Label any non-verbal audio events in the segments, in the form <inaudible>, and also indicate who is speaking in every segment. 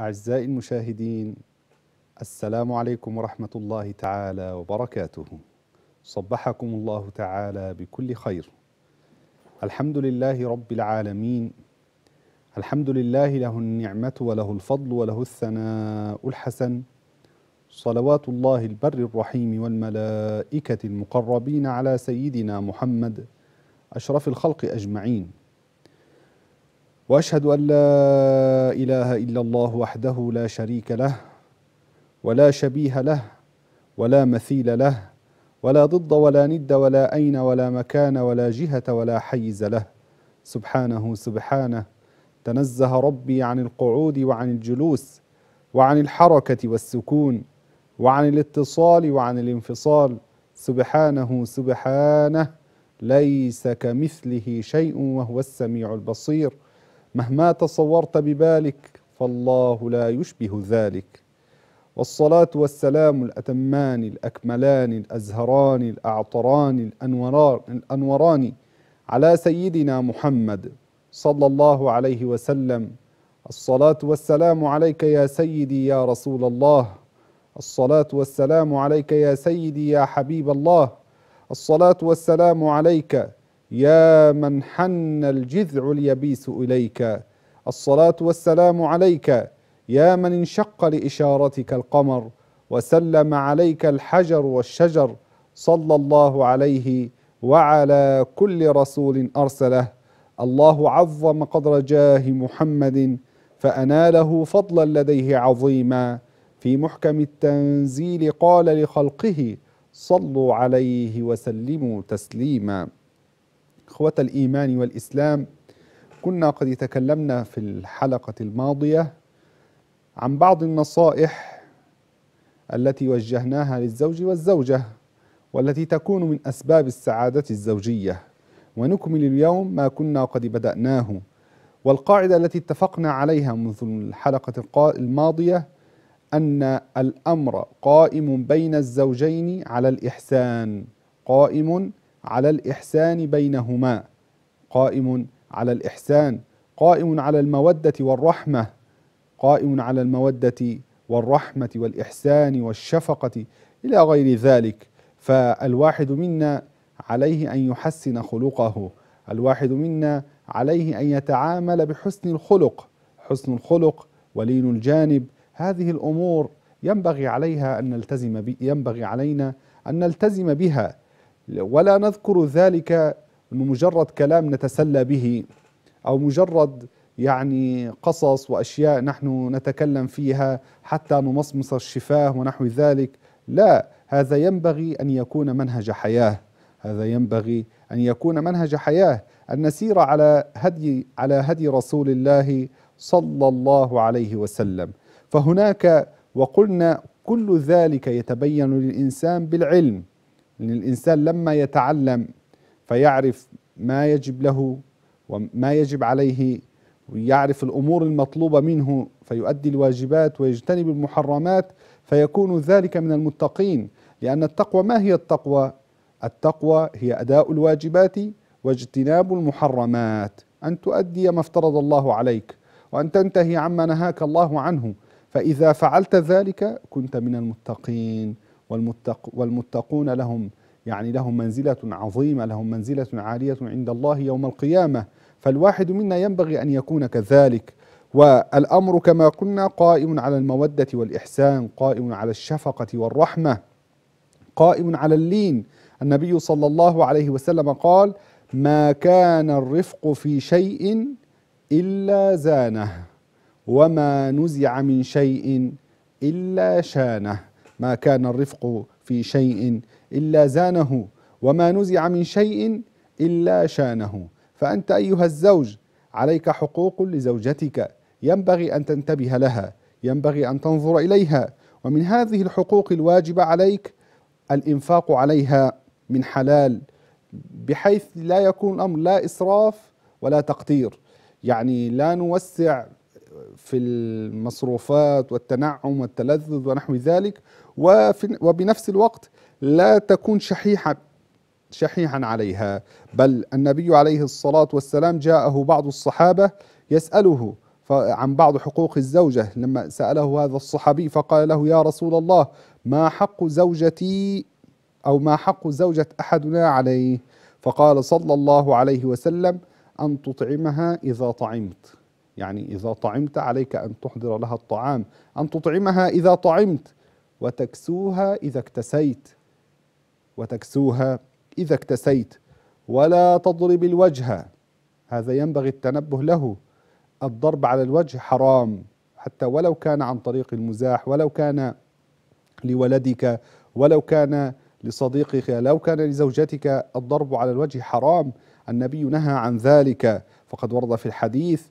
Speaker 1: أعزائي المشاهدين السلام عليكم ورحمة الله تعالى وبركاته صبحكم الله تعالى بكل خير الحمد لله رب العالمين الحمد لله له النعمة وله الفضل وله الثناء الحسن صلوات الله البر الرحيم والملائكة المقربين على سيدنا محمد أشرف الخلق أجمعين واشهد ان لا اله الا الله وحده لا شريك له ولا شبيه له ولا مثيل له ولا ضد ولا ند ولا اين ولا مكان ولا جهه ولا حيز له سبحانه سبحانه تنزه ربي عن القعود وعن الجلوس وعن الحركه والسكون وعن الاتصال وعن الانفصال سبحانه سبحانه ليس كمثله شيء وهو السميع البصير مهما تصورت ببالك فالله لا يشبه ذلك والصلاة والسلام الأتمان الأكملان الأزهران الأعطران الأنوران, على سيدنا محمد صلى الله عليه وسلم الصلاة والسلام عليك يا سيدي يا رسول الله الصلاة والسلام عليك يا سيدي يا حبيب الله الصلاة والسلام عليك يا من حن الجذع اليبيس إليك الصلاة والسلام عليك يا من انشق لإشارتك القمر وسلم عليك الحجر والشجر صلى الله عليه وعلى كل رسول أرسله الله عظم قدر جاه محمد فأناله فضلا لديه عظيما في محكم التنزيل قال لخلقه صلوا عليه وسلموا تسليما إخوة الإيمان والإسلام كنا قد تكلمنا في الحلقة الماضية عن بعض النصائح التي وجهناها للزوج والزوجة والتي تكون من أسباب السعادة الزوجية ونكمل اليوم ما كنا قد بدأناه والقاعدة التي اتفقنا عليها منذ الحلقة الماضية أن الأمر قائم بين الزوجين على الإحسان قائم على الإحسان بينهما قائم على الإحسان قائم على المودة والرحمة قائم على المودة والرحمة والإحسان والشفقة إلى غير ذلك فالواحد منا عليه أن يحسن خلقه الواحد منا عليه أن يتعامل بحسن الخلق حسن الخلق ولين الجانب هذه الأمور ينبغي عليها أن نلتزم ينبغي علينا أن نلتزم بها ولا نذكر ذلك مجرد كلام نتسلى به او مجرد يعني قصص واشياء نحن نتكلم فيها حتى نمصمص الشفاه ونحو ذلك لا هذا ينبغي ان يكون منهج حياه هذا ينبغي ان يكون منهج حياه ان نسير على هدي على هدي رسول الله صلى الله عليه وسلم فهناك وقلنا كل ذلك يتبين للانسان بالعلم لأن الإنسان لما يتعلم فيعرف ما يجب له وما يجب عليه ويعرف الأمور المطلوبة منه فيؤدي الواجبات ويجتنب المحرمات فيكون ذلك من المتقين لأن التقوى ما هي التقوى؟ التقوى هي أداء الواجبات واجتناب المحرمات أن تؤدي ما افترض الله عليك وأن تنتهي عما نهاك الله عنه فإذا فعلت ذلك كنت من المتقين والمتق والمتقون لهم يعني لهم منزلة عظيمة لهم منزلة عالية عند الله يوم القيامة فالواحد منا ينبغي أن يكون كذلك والأمر كما قلنا قائم على المودة والإحسان قائم على الشفقة والرحمة قائم على اللين النبي صلى الله عليه وسلم قال ما كان الرفق في شيء إلا زانه وما نزع من شيء إلا شانه ما كان الرفق في شيء إلا زانه وما نزع من شيء إلا شانه فأنت أيها الزوج عليك حقوق لزوجتك ينبغي أن تنتبه لها ينبغي أن تنظر إليها ومن هذه الحقوق الواجبة عليك الإنفاق عليها من حلال بحيث لا يكون الأمر لا إسراف ولا تقدير يعني لا نوسع في المصروفات والتنعم والتلذذ ونحو ذلك وبنفس الوقت لا تكون شحيحة شحيحا عليها بل النبي عليه الصلاة والسلام جاءه بعض الصحابة يسأله عن بعض حقوق الزوجة لما سأله هذا الصحابي فقال له يا رسول الله ما حق زوجتي أو ما حق زوجة أحدنا عليه فقال صلى الله عليه وسلم أن تطعمها إذا طعمت يعني إذا طعمت عليك أن تحضر لها الطعام أن تطعمها إذا طعمت وتكسوها إذا اكتسيت وتكسوها إذا اكتسيت ولا تضرب الوجه هذا ينبغي التنبه له الضرب على الوجه حرام حتى ولو كان عن طريق المزاح ولو كان لولدك ولو كان لصديقك لو كان لزوجتك الضرب على الوجه حرام النبي نهى عن ذلك فقد ورد في الحديث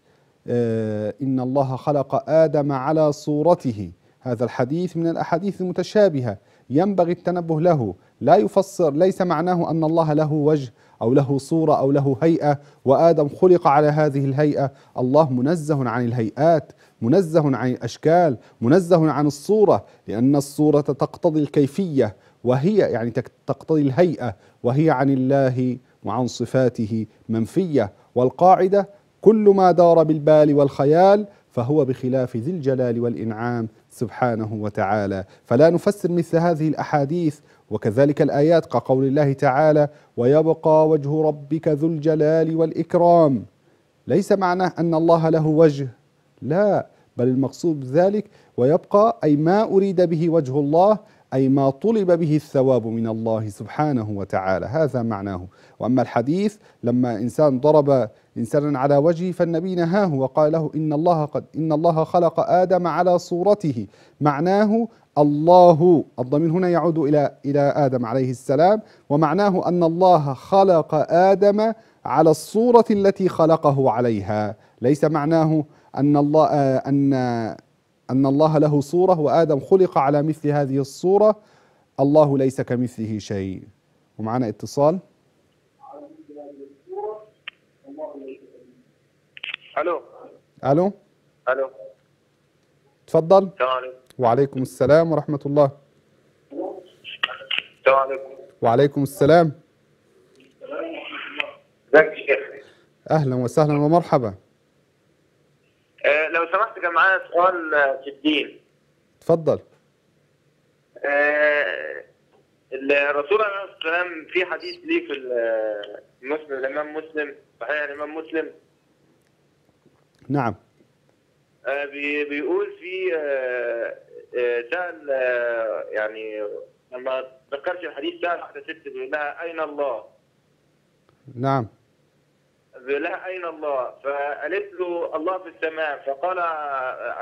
Speaker 1: آه، إن الله خلق آدم على صورته هذا الحديث من الأحاديث المتشابهة ينبغي التنبه له لا يفسر ليس معناه أن الله له وجه أو له صورة أو له هيئة وآدم خلق على هذه الهيئة الله منزه عن الهيئات منزه عن الأشكال منزه عن الصورة لأن الصورة تقتضي الكيفية وهي يعني تقتضي الهيئة وهي عن الله وعن صفاته منفية والقاعدة كل ما دار بالبال والخيال فهو بخلاف ذي الجلال والإنعام سبحانه وتعالى فلا نفسر مثل هذه الاحاديث وكذلك الايات كقول الله تعالى ويبقى وجه ربك ذو الجلال والاكرام ليس معناه ان الله له وجه لا بل المقصود ذلك ويبقى اي ما اريد به وجه الله اي ما طلب به الثواب من الله سبحانه وتعالى هذا معناه واما الحديث لما انسان ضرب إنسانا على وجهه فالنبي نهاه وقال له إن الله قد إن الله خلق آدم على صورته معناه الله الضمير هنا يعود إلى إلى آدم عليه السلام ومعناه أن الله خلق آدم على الصورة التي خلقه عليها ليس معناه أن الله أن أن الله له صورة وآدم خلق على مثل هذه الصورة الله ليس كمثله شيء ومعنا اتصال الو الو الو تفضل وعليكم السلام ورحمه الله السلام عليكم وعليكم السلام ازيك يا شيخ اهلا وسهلا ومرحبا أه لو سمحت كان معايا سؤال آه، في الدين تفضل آه، الرسول عليه الصلاه والسلام في حديث ليه في المسلم آه، الامام مسلم صحيح الامام مسلم نعم آه، بيقول في سأل آه، آه، يعني لما ذكرت الحديث سأل واحدة ست بيقول لها أين الله؟ نعم بيقول لها أين الله؟ فقالت له الله في السماء فقال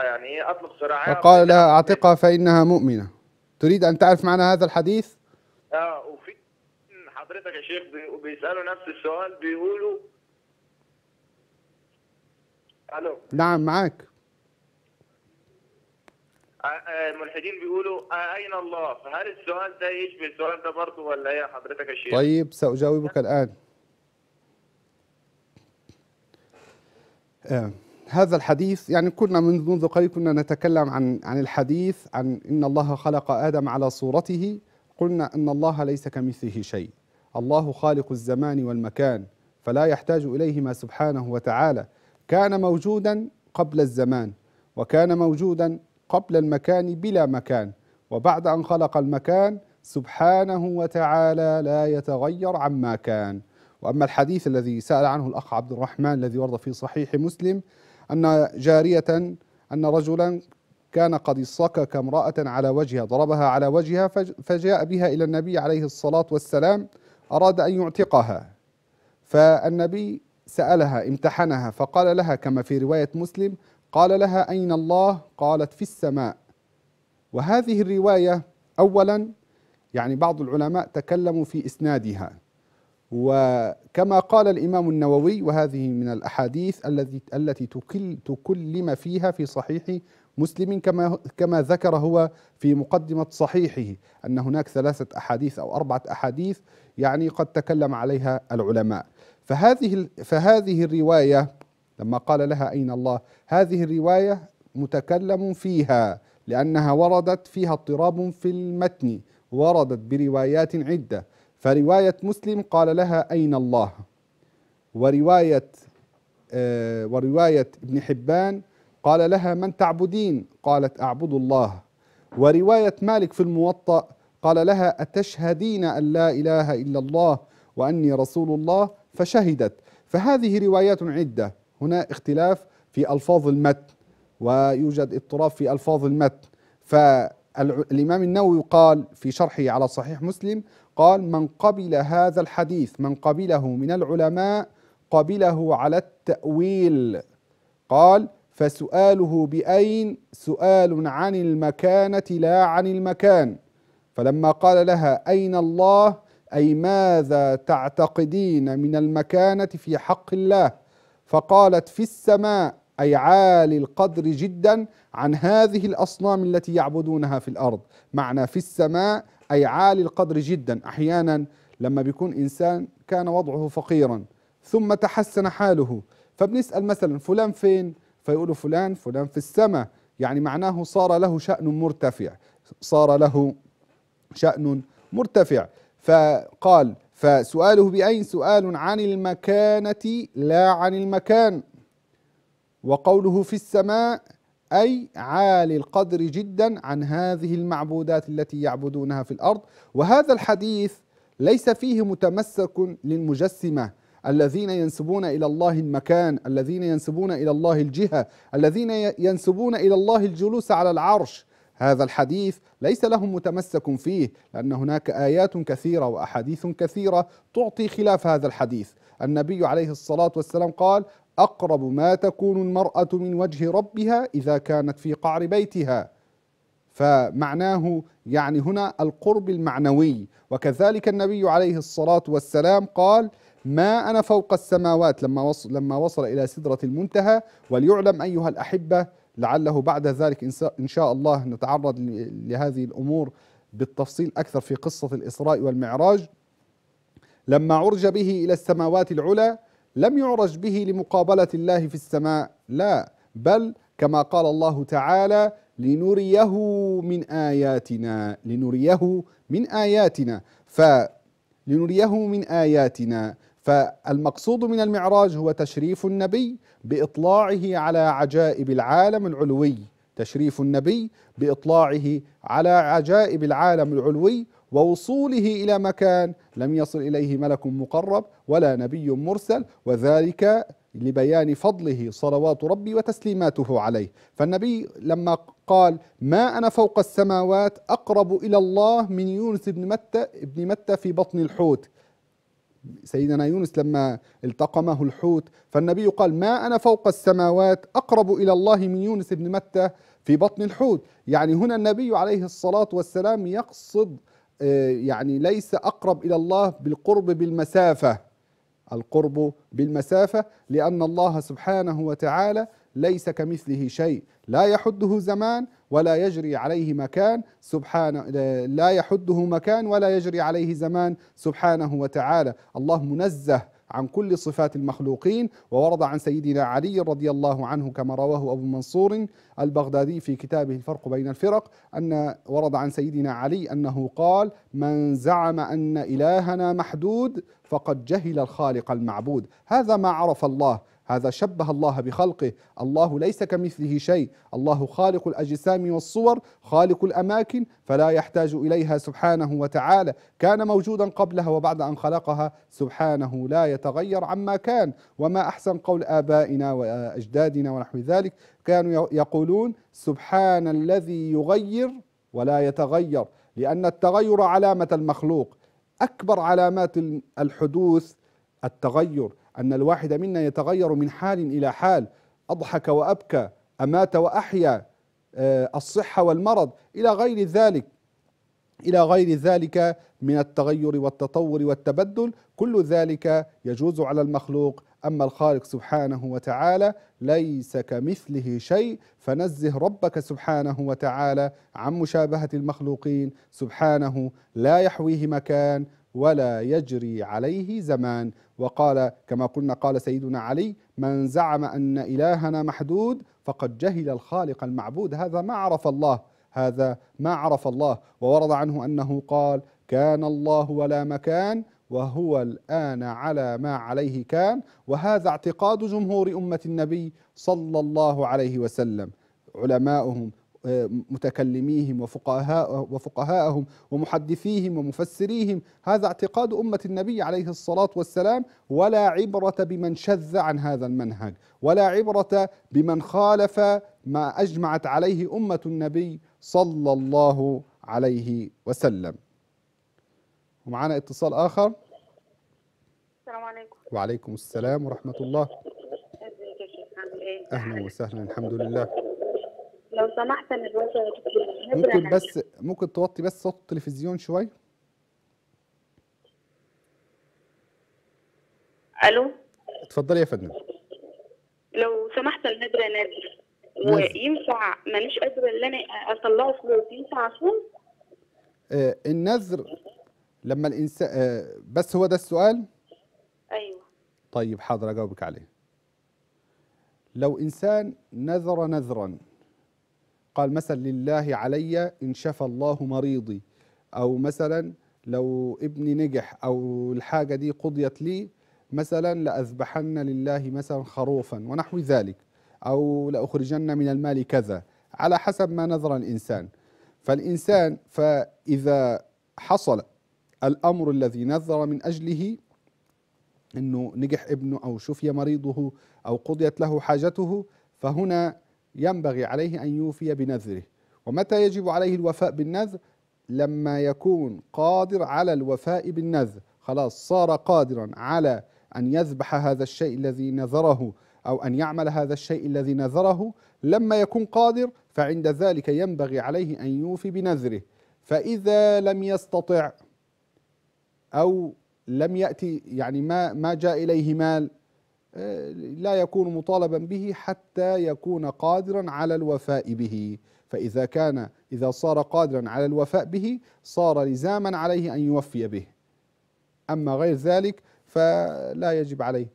Speaker 1: يعني إيه، أطلق سراعها فقال لها أعتقها فإنها مؤمنة تريد أن تعرف معنى هذا الحديث؟ اه وفي حضرتك يا شيخ بيسألوا نفس السؤال بيقولوا الو نعم معاك آه، آه، الملحدين بيقولوا آه، اين الله فهل السؤال ده يشبه السؤال ده برضه ولا ايه حضرتك يا شيخ طيب ساجاوبك الان آه. هذا الحديث يعني كنا منذ منذ قليل كنا نتكلم عن عن الحديث عن ان الله خلق ادم على صورته قلنا ان الله ليس كمثله شيء الله خالق الزمان والمكان فلا يحتاج اليهما سبحانه وتعالى كان موجودا قبل الزمان وكان موجودا قبل المكان بلا مكان وبعد ان خلق المكان سبحانه وتعالى لا يتغير عما كان واما الحديث الذي سال عنه الاخ عبد الرحمن الذي ورد في صحيح مسلم ان جاريه ان رجلا كان قد صكك امراه على وجهها ضربها على وجهها فجاء بها الى النبي عليه الصلاه والسلام اراد ان يعتقها فالنبي سألها امتحنها فقال لها كما في رواية مسلم قال لها أين الله؟ قالت في السماء وهذه الرواية أولا يعني بعض العلماء تكلموا في إسنادها وكما قال الإمام النووي وهذه من الأحاديث التي التي تكلم فيها في صحيح مسلم كما كما ذكر هو في مقدمة صحيحه أن هناك ثلاثة أحاديث أو أربعة أحاديث يعني قد تكلم عليها العلماء فهذه فهذه الروايه لما قال لها اين الله هذه الروايه متكلم فيها لانها وردت فيها اضطراب في المتن وردت بروايات عده فروايه مسلم قال لها اين الله وروايه آه، وروايه ابن حبان قال لها من تعبدين قالت اعبد الله وروايه مالك في الموطأ قال لها أتشهدين أن لا إله إلا الله وأني رسول الله فشهدت فهذه روايات عدة هنا اختلاف في ألفاظ المتن ويوجد اضطراب في ألفاظ المتن فالإمام النووي قال في شرحه على صحيح مسلم قال من قبل هذا الحديث من قبله من العلماء قبله على التأويل قال فسؤاله بأين سؤال عن المكانة لا عن المكان فلما قال لها أين الله أي ماذا تعتقدين من المكانة في حق الله فقالت في السماء أي عالي القدر جدا عن هذه الأصنام التي يعبدونها في الأرض معنى في السماء أي عالي القدر جدا أحيانا لما بيكون إنسان كان وضعه فقيرا ثم تحسن حاله فبنسأل مثلا فلان فين فيقولوا فلان فلان في السماء يعني معناه صار له شأن مرتفع صار له شأن مرتفع فقال فسؤاله بأين سؤال عن المكانة لا عن المكان وقوله في السماء أي عالي القدر جدا عن هذه المعبودات التي يعبدونها في الأرض وهذا الحديث ليس فيه متمسك للمجسمة الذين ينسبون إلى الله المكان الذين ينسبون إلى الله الجهة الذين ينسبون إلى الله الجلوس على العرش هذا الحديث ليس لهم متمسك فيه لأن هناك آيات كثيرة وأحاديث كثيرة تعطي خلاف هذا الحديث النبي عليه الصلاة والسلام قال أقرب ما تكون المرأة من وجه ربها إذا كانت في قعر بيتها فمعناه يعني هنا القرب المعنوي وكذلك النبي عليه الصلاة والسلام قال ما أنا فوق السماوات لما وصل, لما وصل إلى سدرة المنتهى وليعلم أيها الأحبة لعله بعد ذلك إن شاء الله نتعرض لهذه الأمور بالتفصيل أكثر في قصة الإسراء والمعراج لما عرج به إلى السماوات العلى لم يعرج به لمقابلة الله في السماء لا بل كما قال الله تعالى لنريه من آياتنا لنريه من آياتنا فلنريه من آياتنا فالمقصود من المعراج هو تشريف النبي باطلاعه على عجائب العالم العلوي تشريف النبي باطلاعه على عجائب العالم العلوي ووصوله الى مكان لم يصل اليه ملك مقرب ولا نبي مرسل وذلك لبيان فضله صلوات ربي وتسليماته عليه فالنبي لما قال ما أنا فوق السماوات أقرب إلى الله من يونس بن متى, بن متى في بطن الحوت سيدنا يونس لما التقمه الحوت فالنبي قال ما أنا فوق السماوات أقرب إلى الله من يونس بن متى في بطن الحوت يعني هنا النبي عليه الصلاة والسلام يقصد آه، يعني ليس أقرب إلى الله بالقرب بالمسافة القرب بالمسافة لأن الله سبحانه وتعالى ليس كمثله شيء لا يحده زمان ولا يجري عليه مكان سبحان لا يحده مكان ولا يجري عليه زمان سبحانه وتعالى الله منزه عن كل صفات المخلوقين وورد عن سيدنا علي رضي الله عنه كما رواه أبو منصور البغدادي في كتابه الفرق بين الفرق أن ورد عن سيدنا علي أنه قال من زعم أن إلهنا محدود فقد جهل الخالق المعبود هذا ما عرف الله هذا شبه الله بخلقه الله ليس كمثله شيء الله خالق الأجسام والصور خالق الأماكن فلا يحتاج إليها سبحانه وتعالى كان موجودا قبلها وبعد أن خلقها سبحانه لا يتغير عما كان وما أحسن قول آبائنا وأجدادنا ونحو ذلك كانوا يقولون سبحان الذي يغير ولا يتغير لأن التغير علامة المخلوق أكبر علامات الحدوث التغير أن الواحد منا يتغير من حال إلى حال أضحك وأبكى أمات وأحيا آه، الصحة والمرض إلى غير ذلك إلى غير ذلك من التغير والتطور والتبدل كل ذلك يجوز على المخلوق أما الخالق سبحانه وتعالى ليس كمثله شيء فنزه ربك سبحانه وتعالى عن مشابهة المخلوقين سبحانه لا يحويه مكان ولا يجري عليه زمان وقال كما قلنا قال سيدنا علي من زعم أن إلهنا محدود فقد جهل الخالق المعبود هذا ما عرف الله هذا ما عرف الله وورد عنه أنه قال كان الله ولا مكان وهو الآن على ما عليه كان وهذا اعتقاد جمهور أمة النبي صلى الله عليه وسلم علماؤهم متكلميهم وفقهاء وفقهاءهم ومحدثيهم ومفسريهم هذا اعتقاد أمة النبي عليه الصلاة والسلام ولا عبرة بمن شذ عن هذا المنهج ولا عبرة بمن خالف ما أجمعت عليه أمة النبي صلى الله عليه وسلم ومعنا اتصال آخر السلام عليكم وعليكم السلام ورحمة الله أهلا وسهلا الحمد لله لو سمحت من الوجه ممكن يعني. بس ممكن توطي بس صوت التلفزيون شويه الو اتفضلي يا فندم لو سمحت النبرة نادي وينفع مانيش قادره ان انا اطلعه فلوس ينفع عشان آه، النذر لما الانسان آه، بس هو ده السؤال ايوه طيب حاضر اجاوبك عليه لو انسان نذر نذرا قال مثل لله علي إن شفى الله مريضي أو مثلا لو ابني نجح أو الحاجة دي قضيت لي مثلا لأذبحن لله مثلا خروفا ونحو ذلك أو لأخرجن من المال كذا على حسب ما نذر الإنسان فالإنسان فإذا حصل الأمر الذي نذر من أجله أنه نجح ابنه أو شفي مريضه أو قضيت له حاجته فهنا ينبغي عليه أن يوفي بنذره ومتى يجب عليه الوفاء بالنذر لما يكون قادر على الوفاء بالنذر خلاص صار قادرا على أن يذبح هذا الشيء الذي نذره أو أن يعمل هذا الشيء الذي نذره لما يكون قادر فعند ذلك ينبغي عليه أن يوفي بنذره فإذا لم يستطع أو لم يأتي يعني ما ما جاء إليه مال آه، لا يكون مطالبا به حتى يكون قادرا على الوفاء به فإذا كان إذا صار قادرا على الوفاء به صار لزاما عليه أن يوفي به أما غير ذلك فلا يجب عليه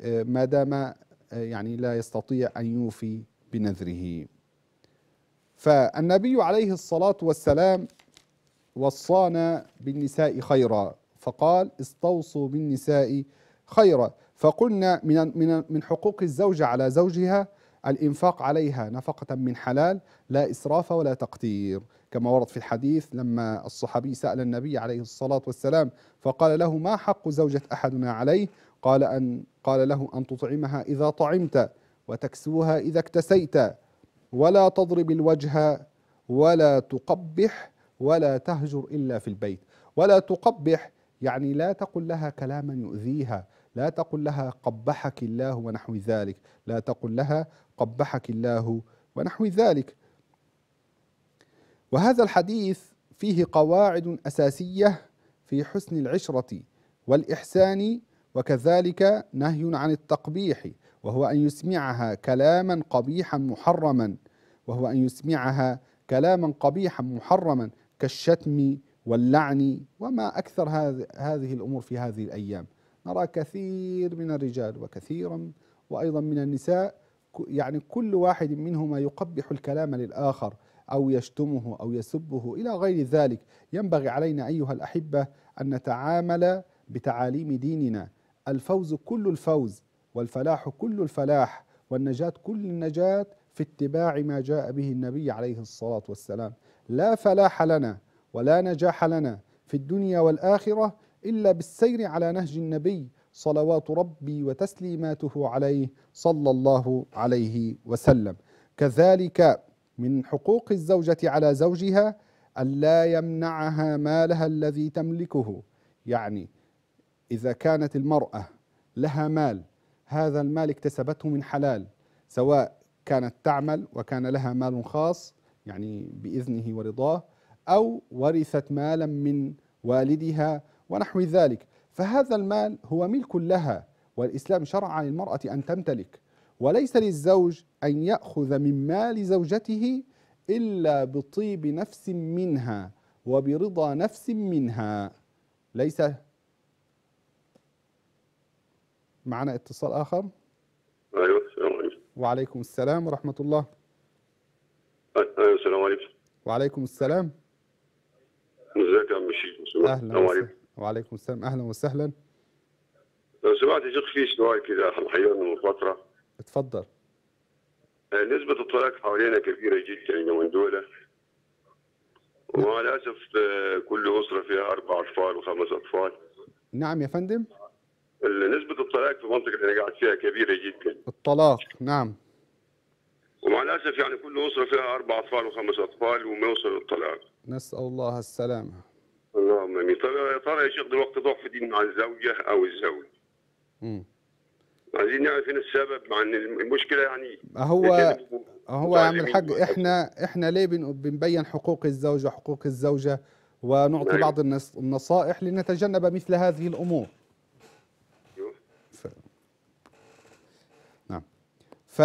Speaker 1: آه، ما دام آه، يعني لا يستطيع أن يوفي بنذره فالنبي عليه الصلاة والسلام وصانا بالنساء خيرا فقال استوصوا بالنساء خيرا فقلنا من من من حقوق الزوجة على زوجها الإنفاق عليها نفقة من حلال لا إسراف ولا تقتير كما ورد في الحديث لما الصحابي سأل النبي عليه الصلاة والسلام فقال له ما حق زوجة أحدنا عليه قال أن قال له أن تطعمها إذا طعمت وتكسوها إذا اكتسيت ولا تضرب الوجه ولا تقبح ولا تهجر إلا في البيت ولا تقبح يعني لا تقل لها كلاما يؤذيها لا تقل لها قبحك الله ونحو ذلك لا تقل لها قبحك الله ونحو ذلك وهذا الحديث فيه قواعد أساسية في حسن العشرة والإحسان وكذلك نهي عن التقبيح وهو أن يسمعها كلاما قبيحا محرما وهو أن يسمعها كلاما قبيحا محرما كالشتم واللعن وما أكثر هذه الأمور في هذه الأيام نرى كثير من الرجال وكثيرا وأيضا من النساء يعني كل واحد منهما يقبح الكلام للآخر أو يشتمه أو يسبه إلى غير ذلك ينبغي علينا أيها الأحبة أن نتعامل بتعاليم ديننا الفوز كل الفوز والفلاح كل الفلاح والنجاة كل النجاة في اتباع ما جاء به النبي عليه الصلاة والسلام لا فلاح لنا ولا نجاح لنا في الدنيا والآخرة إلا بالسير على نهج النبي صلوات ربي وتسليماته عليه صلى الله عليه وسلم كذلك من حقوق الزوجة على زوجها ألا يمنعها مالها الذي تملكه يعني إذا كانت المرأة لها مال هذا المال اكتسبته من حلال سواء كانت تعمل وكان لها مال خاص يعني بإذنه ورضاه أو ورثت مالا من والدها ونحو ذلك فهذا المال هو ملك لها والإسلام شرع للمرأة أن تمتلك وليس للزوج أن يأخذ من مال زوجته إلا بطيب نفس منها وبرضا نفس منها ليس معنا اتصال آخر أيوة السلام عليكم وعليكم السلام ورحمة الله السلام عليكم وعليكم السلام ازيك يا عم الشيخ اهلا وسهلا وعليكم السلام اهلا وسهلا لو سمعت يا شيخ في سؤال كده اخر من فتره اتفضل آه، نسبة الطلاق حوالينا كبيرة جدا من دولة ومع الأسف آه، كل أسرة فيها أربع أطفال وخمس أطفال نعم يا فندم نسبة الطلاق في المنطقة اللي أنا قاعد فيها كبيرة جدا الطلاق نعم ومع الأسف يعني كل أسرة فيها أربع أطفال وخمس أطفال وما يوصل للطلاق نسأل الله السلامة اللهم امين طب يا ترى يا شيخ دلوقتي ضعف دين مع الزوجه او الزوج امم عايزين نعرف فين السبب مع ان المشكله يعني هو إيه هو يا عم الحاج احنا احنا ليه بنبين حقوق الزوج وحقوق الزوجه ونعطي نعم. بعض النصائح لنتجنب مثل هذه الامور أيوه. ف... نعم ف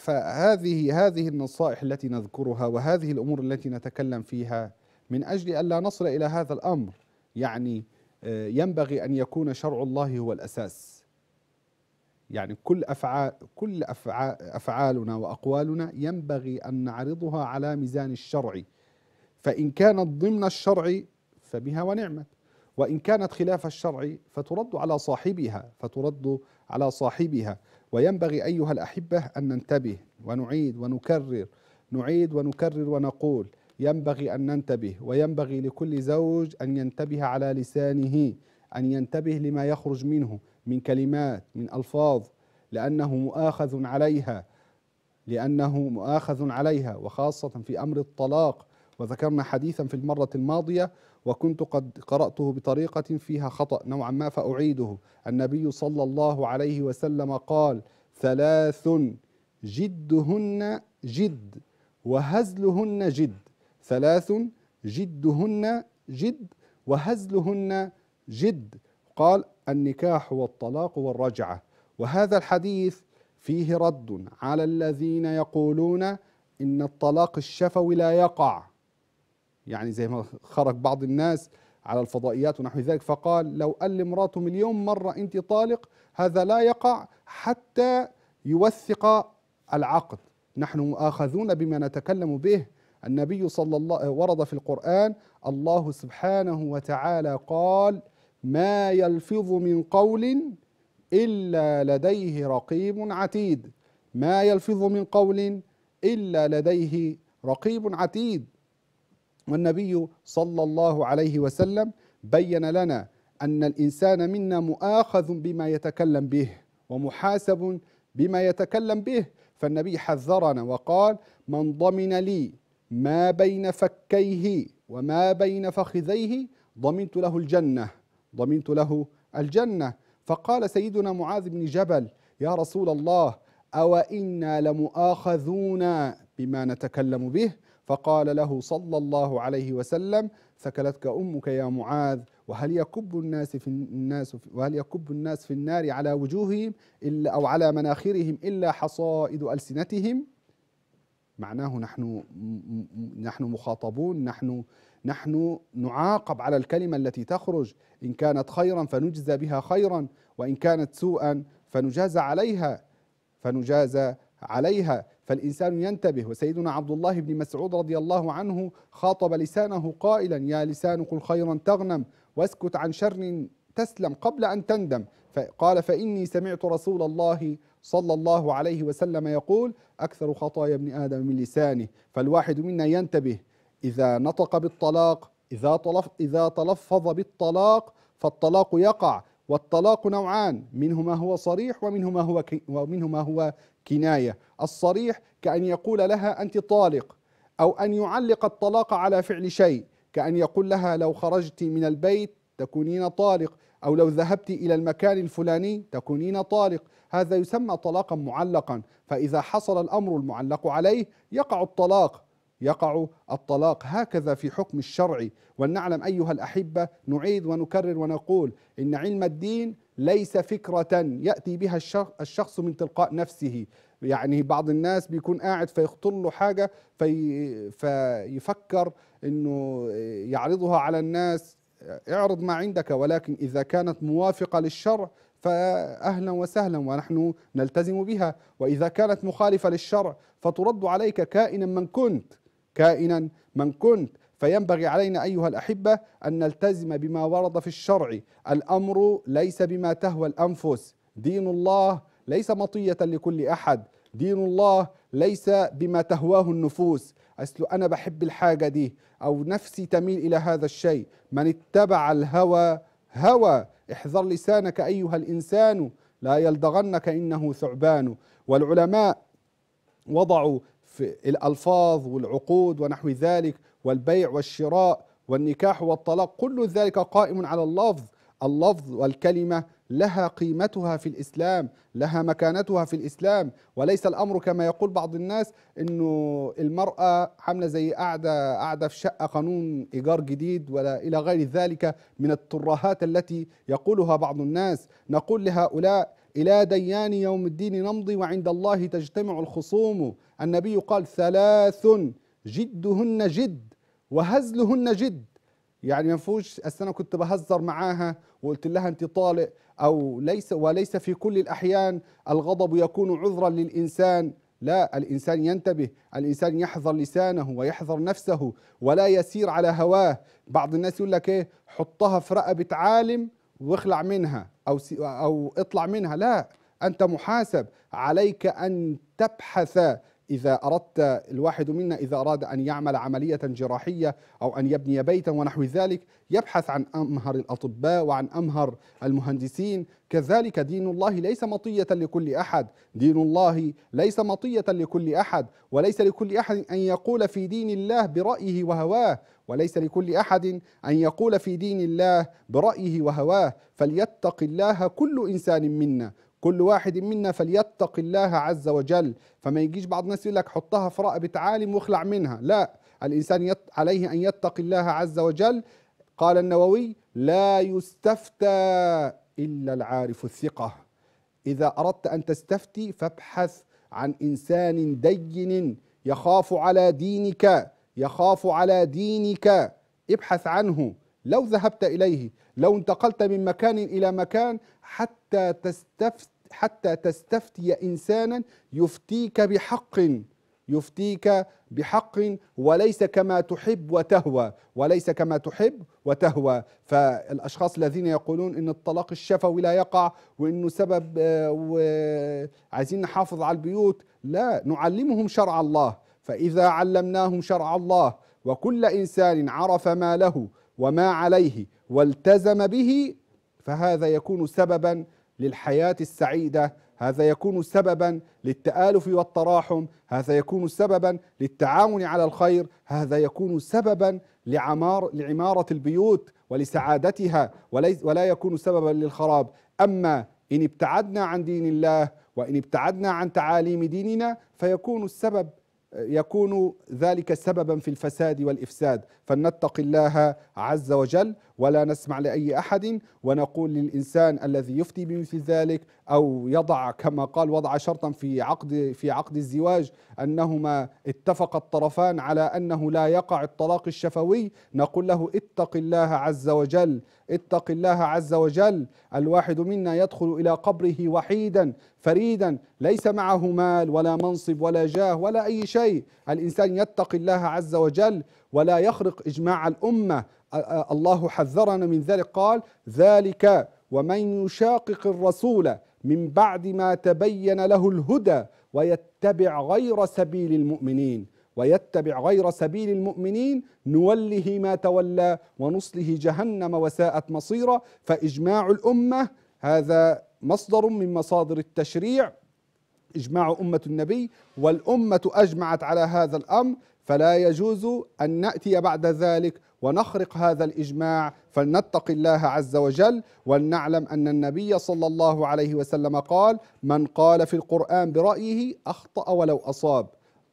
Speaker 1: فهذه هذه النصائح التي نذكرها وهذه الامور التي نتكلم فيها من أجل ألا نصل إلى هذا الأمر يعني آه، ينبغي أن يكون شرع الله هو الأساس يعني كل أفعال كل أفعالنا وأقوالنا ينبغي أن نعرضها على ميزان الشرع فإن كانت ضمن الشرع فبها ونعمت وإن كانت خلاف الشرع فترد على صاحبها فترد على صاحبها وينبغي أيها الأحبة أن ننتبه ونعيد ونكرر نعيد ونكرر ونقول ينبغي أن ننتبه وينبغي لكل زوج أن ينتبه على لسانه أن ينتبه لما يخرج منه من كلمات من ألفاظ لأنه مؤاخذ عليها لأنه مؤاخذ عليها وخاصة في أمر الطلاق وذكرنا حديثا في المرة الماضية وكنت قد قرأته بطريقة فيها خطأ نوعا ما فأعيده النبي صلى الله عليه وسلم قال ثلاث جدهن جد وهزلهن جد ثلاث جدهن جد وهزلهن جد قال النكاح والطلاق والرجعة وهذا الحديث فيه رد على الذين يقولون إن الطلاق الشفوي لا يقع يعني زي ما خرج بعض الناس على الفضائيات ونحو ذلك فقال لو قال لمراته مليون مرة أنت طالق هذا لا يقع حتى يوثق العقد نحن مؤاخذون بما نتكلم به النبي صلى الله ورد في القرآن الله سبحانه وتعالى قال ما يلفظ من قول إلا لديه رقيب عتيد ما يلفظ من قول إلا لديه رقيب عتيد والنبي صلى الله عليه وسلم بين لنا أن الإنسان منا مؤاخذ بما يتكلم به ومحاسب بما يتكلم به فالنبي حذرنا وقال من ضمن لي ما بين فكيه وما بين فخذيه ضمنت له الجنة ضمنت له الجنة فقال سيدنا معاذ بن جبل يا رسول الله أو إنا لمؤاخذون بما نتكلم به فقال له صلى الله عليه وسلم ثكلتك أمك يا معاذ وهل يكب الناس في الناس وهل يكب الناس في النار على وجوههم إلا أو على مناخرهم إلا حصائد ألسنتهم معناه نحن نحن مخاطبون نحن نحن نعاقب على الكلمه التي تخرج ان كانت خيرا فنجزى بها خيرا وان كانت سوءا فنجازى عليها فنجازى عليها فالانسان ينتبه وسيدنا عبد الله بن مسعود رضي الله عنه خاطب لسانه قائلا يا لسان قل خيرا تغنم واسكت عن شر تسلم قبل ان تندم فقال فاني سمعت رسول الله صلى الله عليه وسلم يقول أكثر خطايا ابن آدم من لسانه فالواحد منا ينتبه إذا نطق بالطلاق إذا, طلف إذا تلفظ بالطلاق فالطلاق يقع والطلاق نوعان منه ما هو صريح ومنه ما هو ومنه ما هو كناية الصريح كأن يقول لها أنت طالق أو أن يعلق الطلاق على فعل شيء كأن يقول لها لو خرجت من البيت تكونين طالق أو لو ذهبت إلى المكان الفلاني تكونين طالق هذا يسمى طلاقا معلقا فإذا حصل الأمر المعلق عليه يقع الطلاق يقع الطلاق هكذا في حكم الشرع ولنعلم أيها الأحبة نعيد ونكرر ونقول إن علم الدين ليس فكرة يأتي بها الشخص من تلقاء نفسه يعني بعض الناس بيكون قاعد فيخطر له حاجة في فيفكر أنه يعرضها على الناس اعرض ما عندك ولكن إذا كانت موافقة للشرع فأهلا وسهلا ونحن نلتزم بها وإذا كانت مخالفة للشرع فترد عليك كائنا من كنت كائنا من كنت فينبغي علينا أيها الأحبة أن نلتزم بما ورد في الشرع الأمر ليس بما تهوى الأنفس دين الله ليس مطية لكل أحد دين الله ليس بما تهواه النفوس أصل أنا بحب الحاجة دي أو نفسي تميل إلى هذا الشيء من اتبع الهوى هوى احذر لسانك أيها الإنسان لا يلدغنك إنه ثعبان والعلماء وضعوا في الألفاظ والعقود ونحو ذلك والبيع والشراء والنكاح والطلاق كل ذلك قائم على اللفظ اللفظ والكلمة لها قيمتها في الإسلام لها مكانتها في الإسلام وليس الأمر كما يقول بعض الناس أنه المرأة عاملة زي قاعدة قاعدة في شقة قانون إيجار جديد ولا إلى غير ذلك من الترهات التي يقولها بعض الناس نقول لهؤلاء إلى ديان يوم الدين نمضي وعند الله تجتمع الخصوم النبي قال ثلاث جدهن جد وهزلهن جد يعني ما فيهوش انا كنت بهزر معاها وقلت لها انت طالق او ليس وليس في كل الاحيان الغضب يكون عذرا للانسان لا الانسان ينتبه الانسان يحذر لسانه ويحذر نفسه ولا يسير على هواه بعض الناس يقول لك ايه حطها في رقبه عالم واخلع منها او او اطلع منها لا انت محاسب عليك ان تبحث إذا أردت الواحد منا إذا أراد أن يعمل عملية جراحية أو أن يبني بيتا ونحو ذلك يبحث عن أمهر الأطباء وعن أمهر المهندسين كذلك دين الله ليس مطية لكل أحد دين الله ليس مطية لكل أحد وليس لكل أحد أن يقول في دين الله برأيه وهواه وليس لكل أحد أن يقول في دين الله برأيه وهواه فليتق الله كل إنسان منا كل واحد منا فليتق الله عز وجل فما يجيش بعض الناس يقول لك حطها في رقبة عالم واخلع منها لا الإنسان يت... عليه أن يتقي الله عز وجل قال النووي لا يستفتى إلا العارف الثقة إذا أردت أن تستفتي فابحث عن إنسان دين يخاف على دينك يخاف على دينك ابحث عنه لو ذهبت إليه لو انتقلت من مكان إلى مكان حتى تستفتي حتى تستفتي إنسانا يفتيك بحق يفتيك بحق وليس كما تحب وتهوى وليس كما تحب وتهوى فالاشخاص الذين يقولون ان الطلاق الشفوي لا يقع وانه سبب آه، عايزين نحافظ على البيوت لا نعلمهم شرع الله فاذا علمناهم شرع الله وكل انسان عرف ما له وما عليه والتزم به فهذا يكون سببا للحياة السعيدة هذا يكون سببا للتآلف والتراحم هذا يكون سببا للتعاون على الخير هذا يكون سببا لعمار لعمارة البيوت ولسعادتها ولا يكون سببا للخراب أما إن ابتعدنا عن دين الله وإن ابتعدنا عن تعاليم ديننا فيكون السبب يكون ذلك سببا في الفساد والإفساد فلنتق الله عز وجل ولا نسمع لأي أحد ونقول للإنسان الذي يفتي بمثل ذلك أو يضع كما قال وضع شرطا في عقد في عقد الزواج أنهما اتفق الطرفان على أنه لا يقع الطلاق الشفوي نقول له اتق الله عز وجل اتق الله عز وجل الواحد منا يدخل إلى قبره وحيدا فريدا ليس معه مال ولا منصب ولا جاه ولا أي شيء الإنسان يتقي الله عز وجل ولا يخرق إجماع الأمة الله حذرنا من ذلك قال ذلك ومن يشاقق الرسول من بعد ما تبين له الهدى ويتبع غير سبيل المؤمنين ويتبع غير سبيل المؤمنين نوله ما تولى ونصله جهنم وساءت مصيرا فإجماع الأمة هذا مصدر من مصادر التشريع إجماع أمة النبي والأمة أجمعت على هذا الأمر فلا يجوز أن نأتي بعد ذلك ونخرق هذا الاجماع فلنتقي الله عز وجل ولنعلم ان النبي صلى الله عليه وسلم قال من قال في القران برايه اخطا ولو اصاب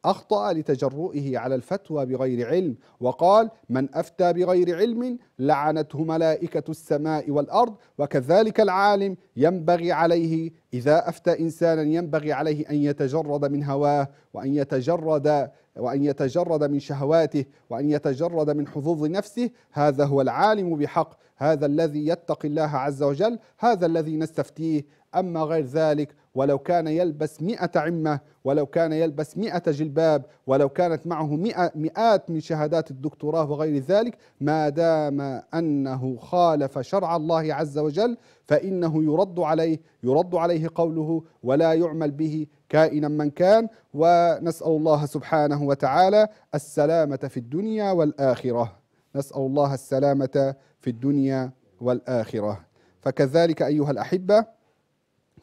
Speaker 1: اخطا لتجرؤه على الفتوى بغير علم وقال من افتى بغير علم لعنته ملائكه السماء والارض وكذلك العالم ينبغي عليه اذا افتى انسانا ينبغي عليه ان يتجرد من هواه وان يتجرد وأن يتجرد من شهواته وأن يتجرد من حظوظ نفسه هذا هو العالم بحق هذا الذي يتقي الله عز وجل هذا الذي نستفتيه أما غير ذلك ولو كان يلبس مئة عمة ولو كان يلبس مئة جلباب ولو كانت معه مئة مئات من شهادات الدكتوراه وغير ذلك ما دام أنه خالف شرع الله عز وجل فإنه يرد عليه يرد عليه قوله ولا يعمل به كائنا من كان ونسأل الله سبحانه وتعالى السلامة في الدنيا والآخرة نسأل الله السلامة في الدنيا والآخرة فكذلك أيها الأحبة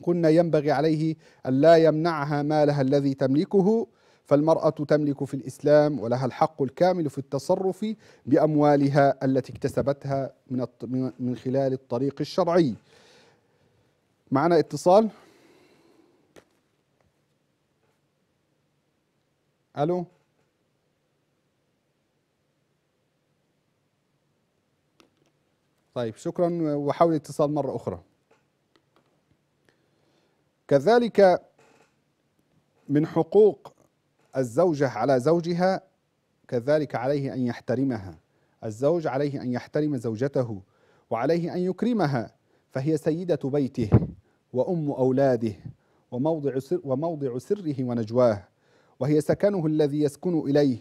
Speaker 1: كنا ينبغي عليه أن لا يمنعها مالها الذي تملكه فالمرأة تملك في الإسلام ولها الحق الكامل في التصرف بأموالها التي اكتسبتها من من خلال الطريق الشرعي معنا اتصال الو طيب شكرا وحاول اتصال مره اخرى كذلك من حقوق الزوجه على زوجها كذلك عليه ان يحترمها الزوج عليه ان يحترم زوجته وعليه ان يكرمها فهي سيده بيته وام اولاده وموضع سر وموضع سره ونجواه وهي سكنه الذي يسكن إليه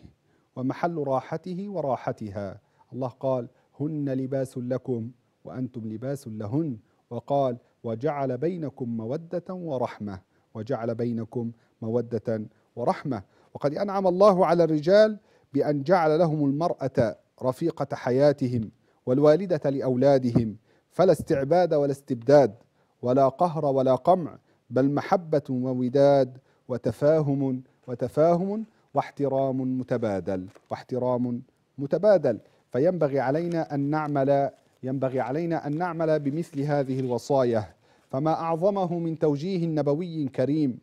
Speaker 1: ومحل راحته وراحتها الله قال هن لباس لكم وأنتم لباس لهن وقال وجعل بينكم مودة ورحمة وجعل بينكم مودة ورحمة وقد أنعم الله على الرجال بأن جعل لهم المرأة رفيقة حياتهم والوالدة لأولادهم فلا استعباد ولا استبداد ولا قهر ولا قمع بل محبة ووداد وتفاهم وتفاهم واحترام متبادل واحترام متبادل فينبغي علينا أن نعمل ينبغي علينا أن نعمل بمثل هذه الوصايا فما أعظمه من توجيه نبوي كريم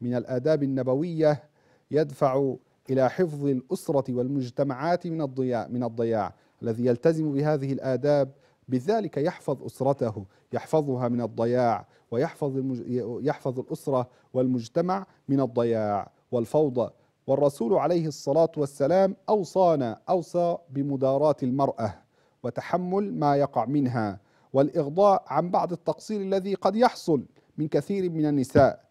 Speaker 1: من الآداب النبوية يدفع إلى حفظ الأسرة والمجتمعات من الضياع من الضياع الذي يلتزم بهذه الآداب بذلك يحفظ أسرته يحفظها من الضياع ويحفظ يحفظ الأسرة والمجتمع من الضياع والفوضى والرسول عليه الصلاة والسلام أوصانا أوصى بمداراة المرأة وتحمل ما يقع منها والإغضاء عن بعض التقصير الذي قد يحصل من كثير من النساء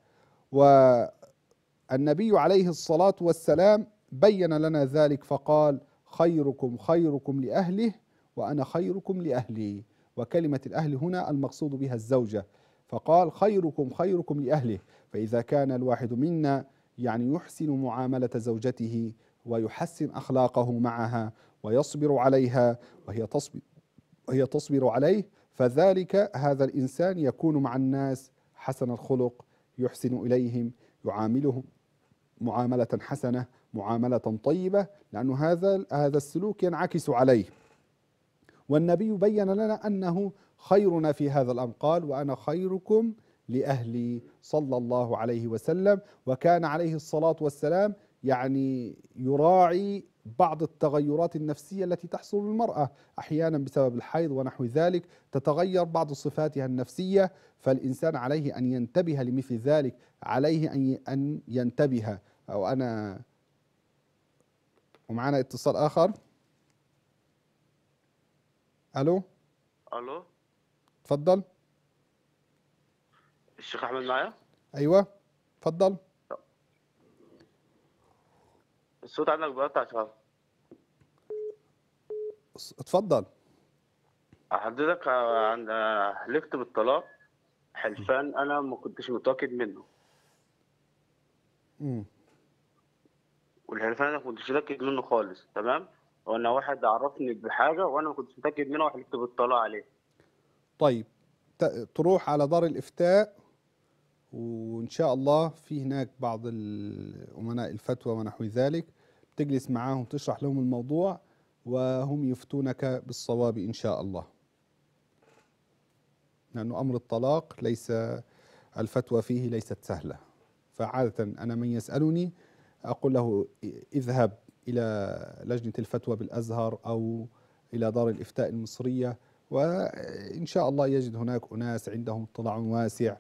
Speaker 1: والنبي عليه الصلاة والسلام بين لنا ذلك فقال خيركم خيركم لأهله وأنا خيركم لأهلي وكلمة الأهل هنا المقصود بها الزوجة فقال خيركم خيركم لأهله فإذا كان الواحد منا يعني يحسن معامله زوجته ويحسن اخلاقه معها ويصبر عليها وهي تصبر وهي تصبر عليه فذلك هذا الانسان يكون مع الناس حسن الخلق يحسن اليهم يعاملهم معامله حسنه معامله طيبه لان هذا هذا السلوك ينعكس عليه والنبي بين لنا انه خيرنا في هذا الامر قال وانا خيركم لأهلي صلى الله عليه وسلم وكان عليه الصلاة والسلام يعني يراعي بعض التغيرات النفسية التي تحصل للمرأة أحيانا بسبب الحيض ونحو ذلك تتغير بعض صفاتها النفسية فالإنسان عليه أن ينتبه لمثل ذلك عليه أن ينتبه أو أنا ومعنا اتصال آخر ألو ألو تفضل الشيخ احمد معايا ايوه اتفضل الصوت عندك بيقطع يا اتفضل حضرتك آه، عند آه، حلفت بالطلاق حلفان انا ما كنتش متاكد منه امم والحلفان انا ما كنتش متاكد منه خالص تمام وانا واحد عرفني بحاجه وانا ما كنتش متاكد منها وحلفت بالطلاق عليه طيب تروح على دار الافتاء وان شاء الله في هناك بعض امناء الفتوى ونحو ذلك تجلس معاهم تشرح لهم الموضوع وهم يفتونك بالصواب ان شاء الله لانه امر الطلاق ليس الفتوى فيه ليست سهله فعاده انا من يسالني اقول له اذهب الى لجنه الفتوى بالازهر او الى دار الافتاء المصريه وان شاء الله يجد هناك اناس عندهم اطلاع واسع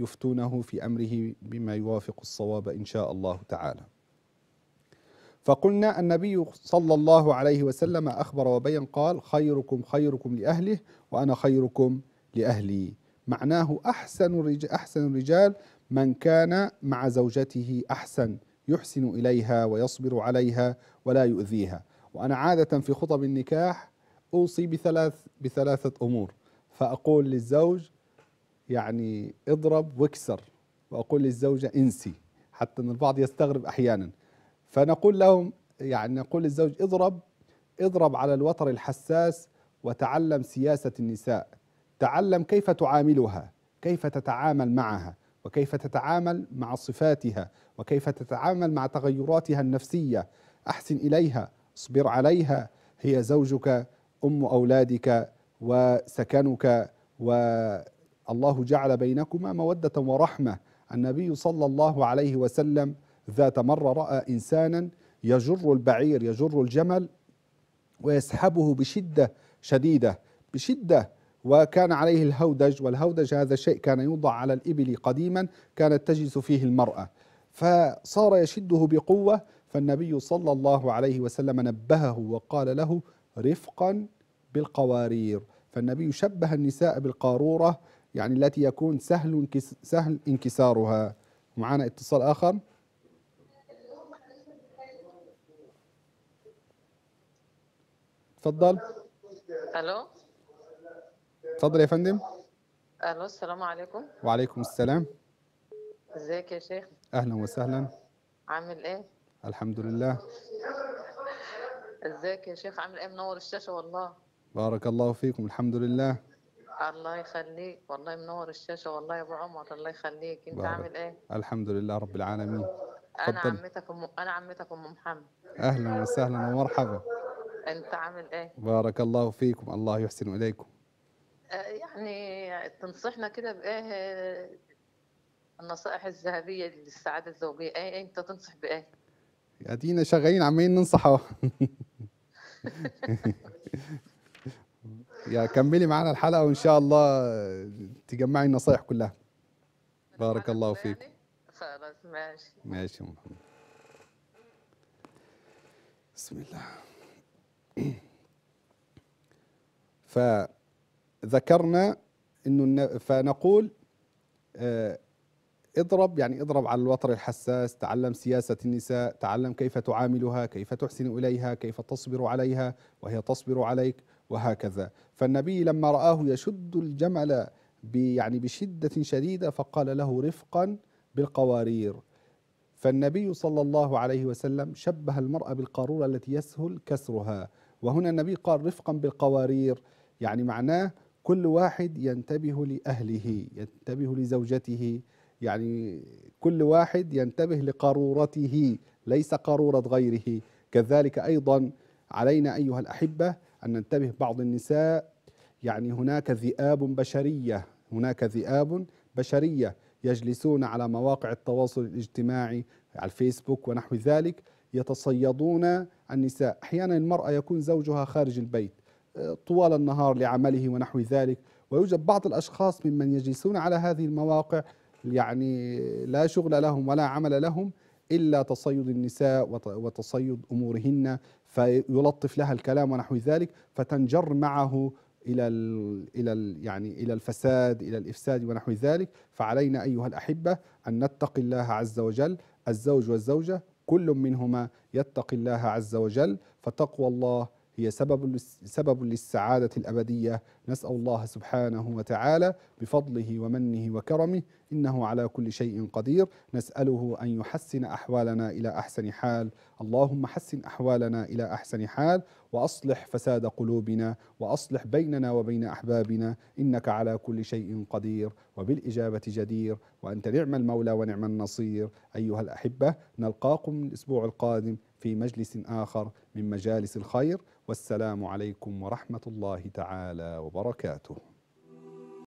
Speaker 1: يفتونه في امره بما يوافق الصواب ان شاء الله تعالى. فقلنا النبي صلى الله عليه وسلم اخبر وبين قال: خيركم خيركم لاهله وانا خيركم لاهلي. معناه احسن الرجال احسن الرجال من كان مع زوجته احسن يحسن اليها ويصبر عليها ولا يؤذيها. وانا عاده في خطب النكاح اوصي بثلاث بثلاثه امور فاقول للزوج يعني اضرب واكسر واقول للزوجه انسي حتى ان البعض يستغرب احيانا فنقول لهم يعني نقول للزوج اضرب اضرب على الوتر الحساس وتعلم سياسه النساء تعلم كيف تعاملها كيف تتعامل معها وكيف تتعامل مع صفاتها وكيف تتعامل مع تغيراتها النفسيه احسن اليها اصبر عليها هي زوجك ام اولادك وسكنك و الله جعل بينكما موده ورحمه النبي صلى الله عليه وسلم ذات مره راى انسانا يجر البعير يجر الجمل ويسحبه بشده شديده بشده وكان عليه الهودج والهودج هذا شيء كان يوضع على الابل قديما كانت تجلس فيه المراه فصار يشده بقوه فالنبي صلى الله عليه وسلم نبهه وقال له رفقا بالقوارير فالنبي شبه النساء بالقاروره يعني التي يكون سهل سهل انكسارها معنا اتصال آخر تفضل الو
Speaker 2: تفضل يا فندم
Speaker 1: الو السلام عليكم وعليكم السلام ازيك يا شيخ اهلا وسهلا عامل ايه الحمد لله ازيك يا شيخ عامل ايه منور الشاشه والله بارك الله فيكم الحمد لله الله يخليك والله منور الشاشه والله يا ابو عمر الله يخليك انت عامل ايه الحمد لله رب العالمين انا فضل. عمتك ام انا عمتك ام محمد اهلا وسهلا ومرحبا انت عامل ايه بارك الله فيكم الله يحسن اليكم آه، يعني تنصحنا كده بايه النصائح الذهبيه للسعاده الزوجيه ايه, إيه، انت تنصح بايه ادينا شغالين عمالين ننصح <laughs> يا كملي معانا الحلقه وان شاء الله تجمعي النصايح كلها بارك الله فيك يعني. خلاص ماشي ماشي يا محمد بسم الله فذكرنا انه فنقول آه، اضرب يعني اضرب على الوتر الحساس تعلم سياسة النساء تعلم كيف تعاملها كيف تحسن إليها كيف تصبر عليها وهي تصبر عليك وهكذا فالنبي لما رآه يشد الجمل يعني بشدة شديدة فقال له رفقا بالقوارير فالنبي صلى الله عليه وسلم شبه المرأة بالقارورة التي يسهل كسرها وهنا النبي قال رفقا بالقوارير يعني معناه كل واحد ينتبه لأهله ينتبه لزوجته يعني كل واحد ينتبه لقارورته ليس قارورة غيره كذلك أيضا علينا أيها الأحبة أن ننتبه بعض النساء يعني هناك ذئاب بشرية هناك ذئاب بشرية يجلسون على مواقع التواصل الاجتماعي على الفيسبوك ونحو ذلك يتصيدون النساء أحيانا المرأة يكون زوجها خارج البيت آه، طوال النهار لعمله ونحو ذلك ويوجد بعض الأشخاص ممن يجلسون على هذه المواقع يعني لا شغل لهم ولا عمل لهم إلا تصيد النساء وتصيد أمورهن فيلطف لها الكلام ونحو ذلك فتنجر معه الى الى يعني الى الفساد الى الافساد ونحو ذلك فعلينا ايها الاحبه ان نتقي الله عز وجل الزوج والزوجه كل منهما يتقي الله عز وجل فتقوى الله هي سبب سبب للسعادة الأبدية نسأل الله سبحانه وتعالى بفضله ومنه وكرمه إنه على كل شيء قدير نسأله أن يحسن أحوالنا إلى أحسن حال اللهم حسن أحوالنا إلى أحسن حال واصلح فساد قلوبنا واصلح بيننا وبين احبابنا انك على كل شيء قدير وبالاجابه جدير وانت نعم المولى ونعم النصير ايها الاحبه نلقاكم الاسبوع القادم في مجلس اخر من مجالس الخير والسلام عليكم ورحمه الله تعالى وبركاته